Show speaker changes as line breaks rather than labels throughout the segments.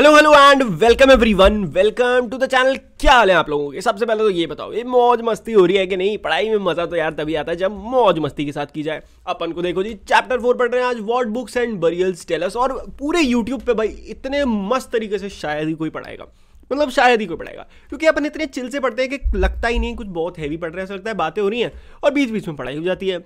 Hello hello and welcome everyone welcome to the channel क्या हाल है आप लोगों के सबसे पहले तो ये बताओ ये मौज मस्ती हो रही है कि नहीं पढ़ाई में मज़ा तो यार तभी आता है जब मौज मस्ती के साथ की जाए अपन को देखो जी चैप्टर फोर पढ़ रहे हैं आज what books and burials tell us और पूरे यूट्यूब पे भाई इतने मस्त तरीके से शायद ही कोई पढ़ाएगा मतलब शायद ही कोई पढ़ेगा क्योंकि अपन इतने चिल से पढ़ते हैं कि लगता ही नहीं कुछ बहुत हैवी पढ़ रहे हैं ऐसा लगता है बातें हो रही हैं और बीच बीच में पढ़ाई हो जाती है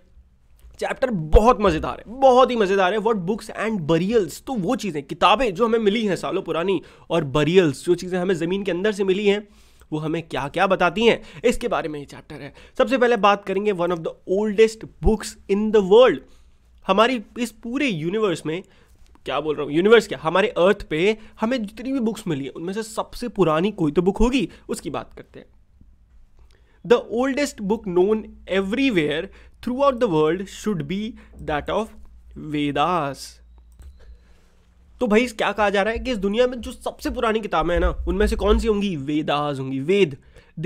चैप्टर बहुत मज़ेदार है बहुत ही मज़ेदार है वॉट बुक्स एंड बरियल्स तो वो चीज़ें किताबें जो हमें मिली हैं सालों पुरानी और बरियल्स जो चीज़ें हमें ज़मीन के अंदर से मिली हैं वो हमें क्या क्या बताती हैं इसके बारे में ये चैप्टर है सबसे पहले बात करेंगे one of the oldest books in the world हमारी इस पूरे यूनिवर्स में क्या बोल रहा हूँ यूनिवर्स क्या हमारे अर्थ पे हमें जितनी भी बुक्स मिली है उनमें से सबसे पुरानी कोई तो बुक होगी उसकी बात करते हैं oldest book known everywhere throughout the world should be that of Vedas तो भाई क्या कहा जा रहा है कि इस दुनिया में जो सबसे पुरानी किताबें हैं ना उनमें से कौन सी होंगी वेदास होंगी Veda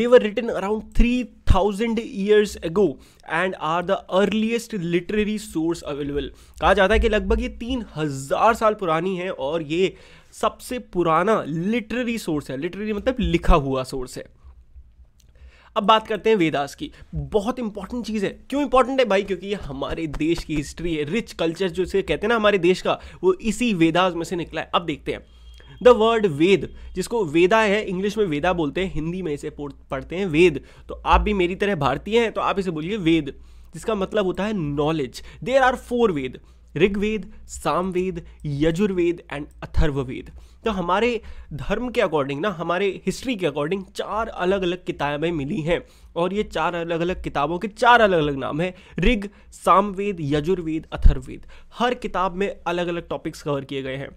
they were written around three thousand years ago and are the earliest literary source available कहा जाता है कि लगभग ये तीन हजार साल पुरानी है और ये सबसे पुराना लिटरेरी सोर्स है लिटरेरी मतलब लिखा हुआ सोर्स है अब बात करते हैं वेदास की बहुत इंपॉर्टेंट चीज़ है क्यों इंपॉर्टेंट है भाई क्योंकि ये हमारे देश की हिस्ट्री है रिच कल्चर जो इसे कहते हैं ना हमारे देश का वो इसी वेदास में से निकला है अब देखते हैं द वर्ड वेद जिसको वेदा है इंग्लिश में वेदा बोलते हैं हिंदी में इसे पढ़ते हैं वेद तो आप भी मेरी तरह भारतीय हैं तो आप इसे बोलिए वेद जिसका मतलब होता है knowledge there are four Veda Rigveda Samaveda Yajurveda and Atharvaveda तो हमारे धर्म के अकॉर्डिंग ना हमारे हिस्ट्री के अकॉर्डिंग चार अलग अलग किताबें मिली हैं और ये चार अलग अलग किताबों के चार अलग अलग नाम हैं ऋग सामवेद यजुर्वेद अथर्ववेद हर किताब में अलग अलग टॉपिक्स कवर किए गए हैं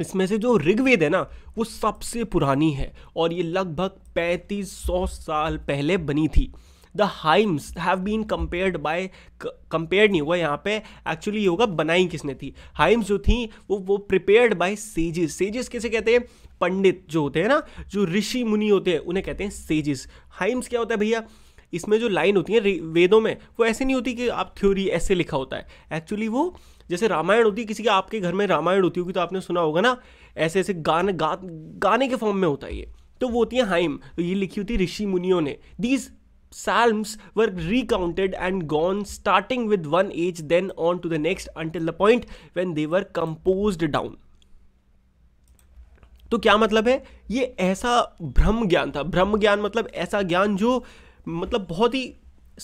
इसमें से जो ऋग्वेद है ना वो सबसे पुरानी है और ये लगभग 3500 साल पहले बनी थी the hymns have been compared by compared नहीं हुआ यहाँ पे एक्चुअली योगा बनाई किसने थी हाइम्स जो थी वो वो प्रिपेयर्ड बाय सेजेस सेजेस किसे कहते हैं पंडित जो होते हैं ना जो ऋषि मुनि होते हैं उन्हें कहते हैं सेजेस हाइम्स क्या होता है भैया इसमें जो लाइन होती है वेदों में वो ऐसे नहीं होती कि आप थ्योरी ऐसे लिखा होता है एक्चुअली वो जैसे रामायण होती है किसी के आपके घर में रामायण होती होगी तो आपने सुना होगा ना ऐसे ऐसे गाने गा, गाने के फॉर्म में होता है ये तो वो होती है हाइम तो ये लिखी होती ऋषि मुनियों ने these psalms were recounted and gone starting with one age then on to the next until the point when they were composed down तो क्या मतलब है ये ऐसा ब्रह्म ज्ञान था ब्रह्म ज्ञान मतलब ऐसा ज्ञान जो मतलब बहुत ही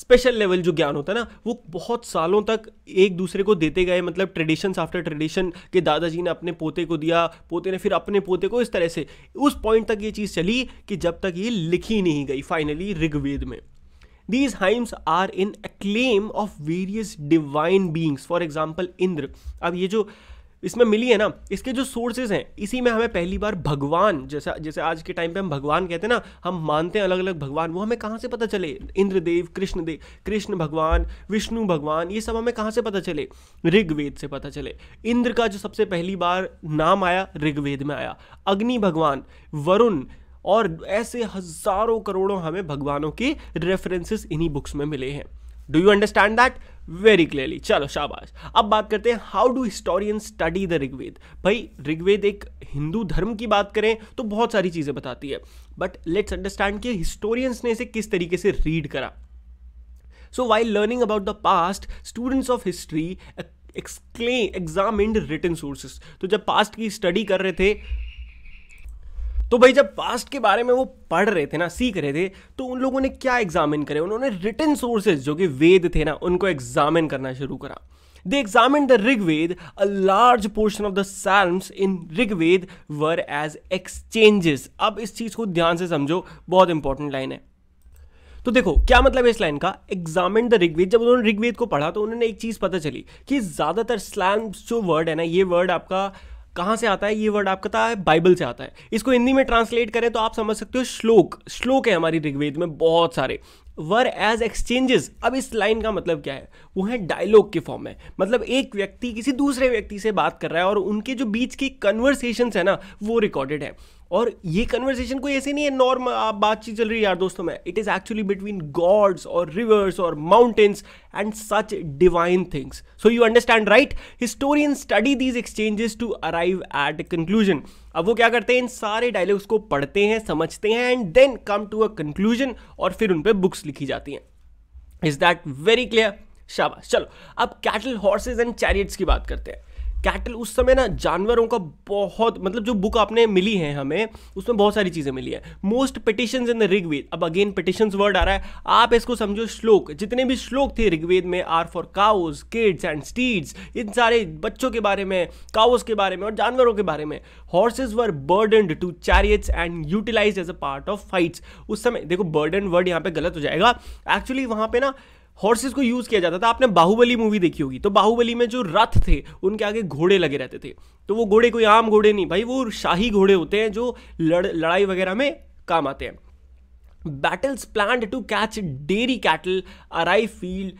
स्पेशल लेवल जो ज्ञान होता है ना वो बहुत सालों तक एक दूसरे को देते गए मतलब ट्रेडिशंस आफ्टर ट्रेडिशन के दादाजी ने अपने पोते को दिया पोते ने फिर अपने पोते को इस तरह से उस पॉइंट तक ये चीज़ चली कि जब तक ये लिखी नहीं गई फाइनली ऋग्वेद में These hymns are in acclaim of various divine beings. For example, Indra अब ये जो इसमें मिली है ना इसके जो सोर्सेज हैं इसी में हमें पहली बार भगवान जैसा जैसे आज के टाइम पे हम भगवान कहते हैं ना हम मानते हैं अलग अलग भगवान वो हमें कहाँ से पता चले इंद्रदेव कृष्ण देव कृष्ण भगवान विष्णु भगवान ये सब हमें कहाँ से पता चले ऋग्वेद से पता चले इंद्र का जो सबसे पहली बार नाम आया ऋग्वेद में आया अग्नि भगवान वरुण और ऐसे हजारों करोड़ों हमें भगवानों के रेफरेंसेस इन्हीं बुक्स में मिले हैं do you understand that very clearly चलो शाबाश अब बात करते हैं how do historian study the Rigveda भाई ऋग्वेद एक हिंदू धर्म की बात करें तो बहुत सारी चीज़ें बताती है बट लेट्स अंडरस्टैंड कि हिस्टोरियंस ने इसे किस तरीके से रीड करा so why learning about the past students of history exclaim in written sources तो जब पास्ट की स्टडी कर रहे थे तो भाई जब पास्ट के बारे में वो पढ़ रहे थे ना सीख रहे थे तो उन लोगों ने क्या एग्जामिन करे उन्होंने रिटर्न सोर्सेज जो कि वेद थे ना उनको एग्जामिन करना शुरू करा they examine the Rigveda a large portion of the psalms in Rigveda were as exchanges अब इस चीज को ध्यान से समझो बहुत इंपॉर्टेंट लाइन है तो देखो क्या मतलब है इस लाइन का एग्जामिन द ऋग्वेद जब उन्होंने ऋग्वेद को पढ़ा तो उन्होंने एक चीज पता चली कि ज्यादातर स्लैम्स जो वर्ड है ना ये वर्ड आपका कहाँ से आता है ये वर्ड आपका पता है बाइबल से आता है इसको हिंदी में ट्रांसलेट करें तो आप समझ सकते हो श्लोक श्लोक है हमारी ऋग्वेद में बहुत सारे वर एज एक्सचेंजेस अब इस लाइन का मतलब क्या है वो है डायलॉग के फॉर्म में मतलब एक व्यक्ति किसी दूसरे व्यक्ति से बात कर रहा है और उनके जो बीच की कन्वर्सेशंस है ना वो रिकॉर्डेड है और ये कन्वर्सेशन कोई ऐसे नहीं है नॉर्मल आप बातचीत चल रही है यार दोस्तों में it is actually between gods और रिवर्स और mountains and such divine things so you understand right historian study these exchanges to arrive at conclusion अब वो क्या करते हैं इन सारे डायलॉग्स को पढ़ते हैं समझते हैं and then come to a conclusion और फिर उन पर बुक्स लिखी जाती हैं इज दैट वेरी क्लियर शाबाश चलो अब कैटल हॉर्सेज एंड चैरियट्स की बात करते हैं कैटल उस समय ना जानवरों का बहुत मतलब जो बुक आपने मिली है हमें उसमें बहुत सारी चीज़ें मिली है most petition in the Rigveda अब अगेन पिटिशन वर्ड आ रहा है आप इसको समझो श्लोक जितने भी श्लोक थे ऋग्वेद में are for cows kids and steeds इन सारे बच्चों के बारे में काउस के बारे में और जानवरों के बारे में horses were burden to chariots and utilize as a part of fights उस समय देखो बर्डन वर्ड यहाँ पे गलत हो जाएगा एक्चुअली वहाँ पे ना हॉर्सेस को यूज किया जाता था आपने बाहुबली मूवी देखी होगी तो बाहुबली में जो रथ थे उनके आगे घोड़े लगे रहते थे तो वो घोड़े कोई आम घोड़े नहीं भाई वो शाही घोड़े होते हैं जो लड़ लड़ाई वगैरह में काम आते हैं battles plan to catch dairy cattle arrive field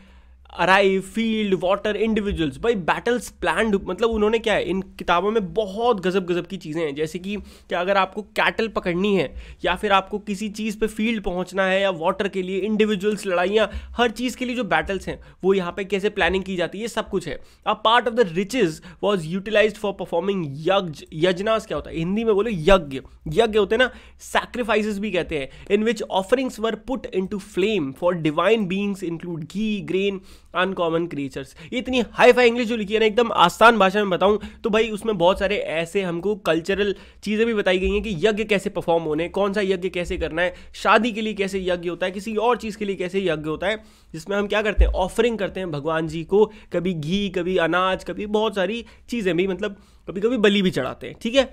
arrive field water individuals भाई बैटल्स प्लान मतलब उन्होंने क्या है इन किताबों में बहुत गजब गजब की चीज़ें हैं जैसे कि क्या अगर आपको कैटल पकड़नी है या फिर आपको किसी चीज़ पे फील्ड पहुंचना है या वाटर के लिए इंडिविजुअल्स लड़ाइयाँ हर चीज़ के लिए जो बैटल्स हैं वो यहाँ पे कैसे प्लानिंग की जाती है ये सब कुछ है a part of the riches was utilize for performing yajna yajnas क्या होता है हिंदी में बोलो यज्ञ यज्ञ होते हैं ना सेक्रीफाइस भी कहते हैं in which offerings were put into flame for divine beings include ghee grain uncommon creatures इतनी हाई फाई इंग्लिश जो लिखी है ना एकदम आसान भाषा में बताऊँ तो भाई उसमें बहुत सारे ऐसे हमको कल्चरल चीज़ें भी बताई गई हैं कि यज्ञ कैसे परफॉर्म होने कौन सा यज्ञ कैसे करना है शादी के लिए कैसे यज्ञ होता है किसी और चीज़ के लिए कैसे यज्ञ होता है जिसमें हम क्या करते हैं ऑफरिंग करते हैं भगवान जी को कभी घी कभी अनाज कभी बहुत सारी चीज़ें भी मतलब कभी कभी बलि भी चढ़ाते हैं ठीक है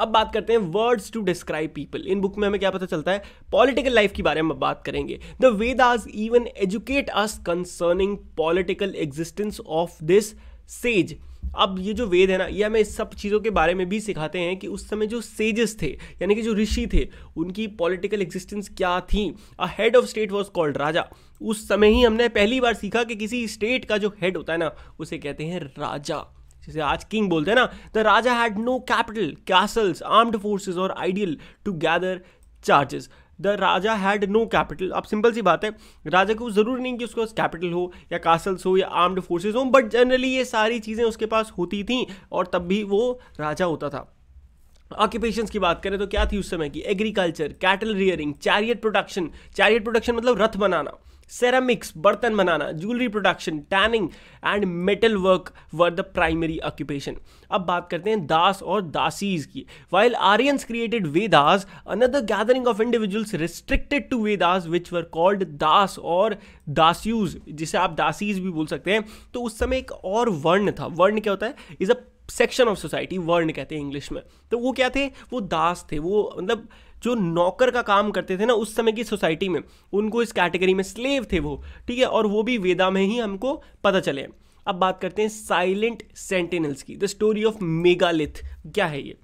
अब बात करते हैं words to describe people in book में हमें क्या पता चलता है पॉलिटिकल लाइफ के बारे में बात करेंगे द वेद आज even educate us concerning political existence of this sage अब ये जो वेद है ना ये हमें सब चीज़ों के बारे में भी सिखाते हैं कि उस समय जो सेजेस थे यानी कि जो ऋषि थे उनकी पॉलिटिकल एग्जिस्टेंस क्या थी a head of state was called raja उस समय ही हमने पहली बार सीखा कि किसी स्टेट का जो हेड होता है ना उसे कहते हैं राजा जिसे आज किंग बोलते हैं ना the raja had no capital castles armed forces और ideal to gather charges the raja had no capital अब सिंपल सी बात है राजा को ज़रूरी नहीं कि उसके पास कैपिटल हो या कासल्स हो या आर्म्ड फोर्सेज हो बट जनरली ये सारी चीज़ें उसके पास होती थी और तब भी वो राजा होता था ऑक्यूपेशंस की बात करें तो क्या थी उस समय की agriculture cattle rearing chariot production chariot production मतलब रथ बनाना सेरामिक्स बर्तन बनाना jewellery production tanning and metal work were the primary occupation अब बात करते हैं दास और दासीज की while Aryans created Vedas another gathering of individuals restricted to Vedas which were called dasa और दास्यूज जिसे आप दासीज भी बोल सकते हैं तो उस समय एक और वर्ण था वर्ण क्या होता है is a section of society वर्ण कहते हैं इंग्लिश में तो वो क्या थे वो दास थे वो मतलब जो नौकर का काम करते थे ना उस समय की सोसाइटी में उनको इस कैटेगरी में स्लेव थे वो ठीक है और वो भी वेदा में ही हमको पता चले अब बात करते हैं साइलेंट सेंटिनल्स की द स्टोरी ऑफ मेगालिथ क्या है ये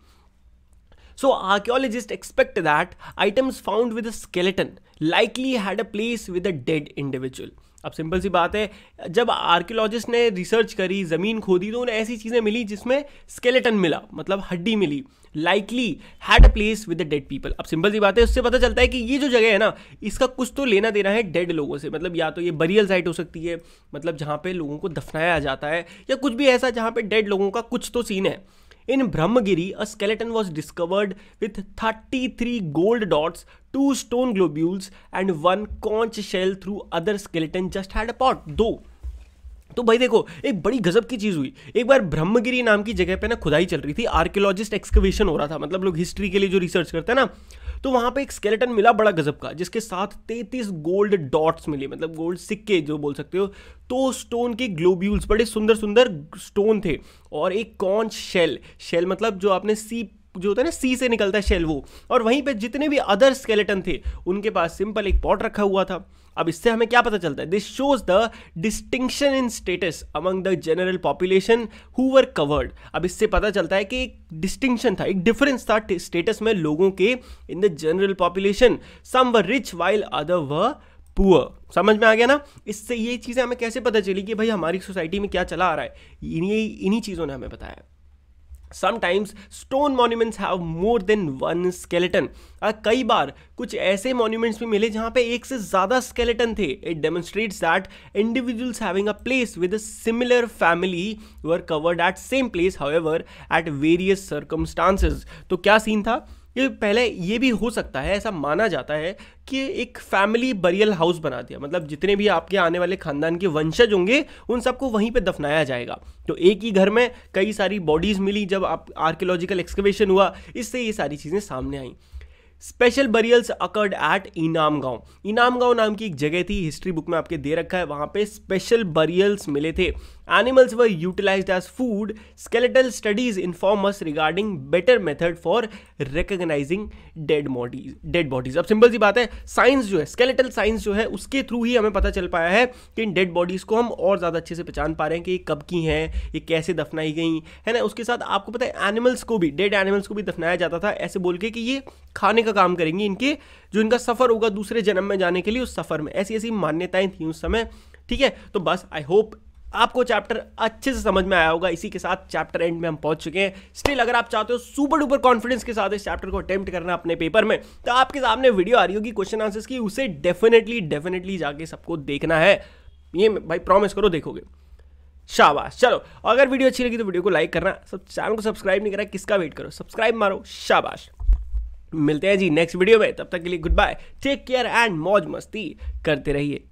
so archaeologist expect that items found with skeleton likely had a place with a dead individual अब सिंपल सी बात है जब आर्कियोलॉजिस्ट ने रिसर्च करी ज़मीन खोदी तो उन्हें ऐसी चीज़ें मिली जिसमें स्केलेटन मिला मतलब हड्डी मिली likely had a place with the dead people अब सिंपल सी बात है उससे पता चलता है कि ये जो जगह है ना इसका कुछ तो लेना देना है डेड लोगों से मतलब या तो ये बरियल साइट हो सकती है मतलब जहाँ पे लोगों को दफनाया जाता है या कुछ भी ऐसा जहाँ पे डेड लोगों का कुछ तो सीन है in Brahmagiri a skeleton was discovered with thirty three gold dots two stone globules and one conch shell through other skeleton just had a pot though तो भाई देखो एक बड़ी गजब की चीज हुई एक बार ब्रह्मगिरी नाम की जगह पे ना खुदाई चल रही थी आर्कियोलॉजिस्ट एक्सकवेशन हो रहा था मतलब लोग हिस्ट्री के लिए जो रिसर्च करते हैं ना तो वहां पे एक स्केलेटन मिला बड़ा गजब का जिसके साथ तैतीस गोल्ड डॉट्स मिले मतलब गोल्ड सिक्के जो बोल सकते हो तो स्टोन के ग्लोब्यूल्स बड़े सुंदर सुंदर स्टोन थे और एक कॉन्च शेल शेल मतलब जो आपने सीप जो होता है ना सी से निकलता है शेल वो और वहीं पे जितने भी अदर स्केलेटन थे उनके पास सिंपल एक पॉट रखा हुआ था अब इससे हमें क्या पता चलता है this shows the distinction in status among the general population who were covered अब इससे पता चलता है कि एक डिस्टिंक्शन था एक डिफरेंस था स्टेटस में लोगों के in the general population some were rich while other were poor समझ में आ गया ना इससे ये चीज़ें हमें कैसे पता चली कि भाई हमारी सोसाइटी में क्या चला आ रहा है इन्हीं इन्हीं चीज़ों ने हमें बताया sometimes stone monuments have more than one skeleton कई बार कुछ ऐसे मॉन्यूमेंट्स भी मिले जहां पे एक से ज़्यादा स्केलेटन थे it demonstrates that individuals having a place with a similar family were covered at same place however at various circumstances तो क्या सीन था ये पहले ये भी हो सकता है ऐसा माना जाता है कि एक फैमिली बरियल हाउस बना दिया मतलब जितने भी आपके आने वाले खानदान के वंशज होंगे उन सबको वहीं पे दफनाया जाएगा तो एक ही घर में कई सारी बॉडीज़ मिली जब आप आर्कियोलॉजिकल एक्सकवेशन हुआ इससे ये सारी चीज़ें सामने आई special burials occurred at Inamgaon इनाम गांव नाम की एक जगह थी हिस्ट्री बुक में आपके दे रखा है वहाँ पे स्पेशल बरियल्स मिले थे Animals were utilized as food. Skeletal studies inform us regarding better method for recognizing dead bodies. Dead bodies. अब सिंपल सी बात है साइंस जो है स्केलेटल साइंस जो है उसके थ्रू ही हमें पता चल पाया है कि इन डेड बॉडीज़ को हम और ज़्यादा अच्छे से पहचान पा रहे हैं कि ये कब की हैं ये कैसे दफनाई गई है ना उसके साथ आपको पता है एनिमल्स को भी डेड एनिमल्स को भी दफनाया जाता था ऐसे बोल के कि ये खाने का काम करेंगी इनके जो इनका सफ़र होगा दूसरे जन्म में जाने के लिए उस सफ़र में ऐसी ऐसी मान्यताएं थी उस समय ठीक है तो बस आई होप आपको चैप्टर अच्छे से समझ में आया होगा इसी के साथ चैप्टर एंड में हम पहुंच चुके हैं स्टिल अगर आप चाहते हो सुपर डुपर कॉन्फिडेंस के साथ इस चैप्टर को अटेम्प्ट करना अपने पेपर में तो आपके सामने वीडियो आ रही होगी क्वेश्चन आंसर्स की उसे डेफिनेटली डेफिनेटली जाके सबको देखना है ये भाई प्रॉमिस करो देखोगे शाबाश चलो अगर वीडियो अच्छी लगी तो वीडियो को लाइक करना सब चैनल को सब्सक्राइब नहीं करा किसका वेट करो सब्सक्राइब मारो शाबाश मिलते हैं जी नेक्स्ट वीडियो में तब तक के लिए good bye take care and मौज मस्ती करते रहिए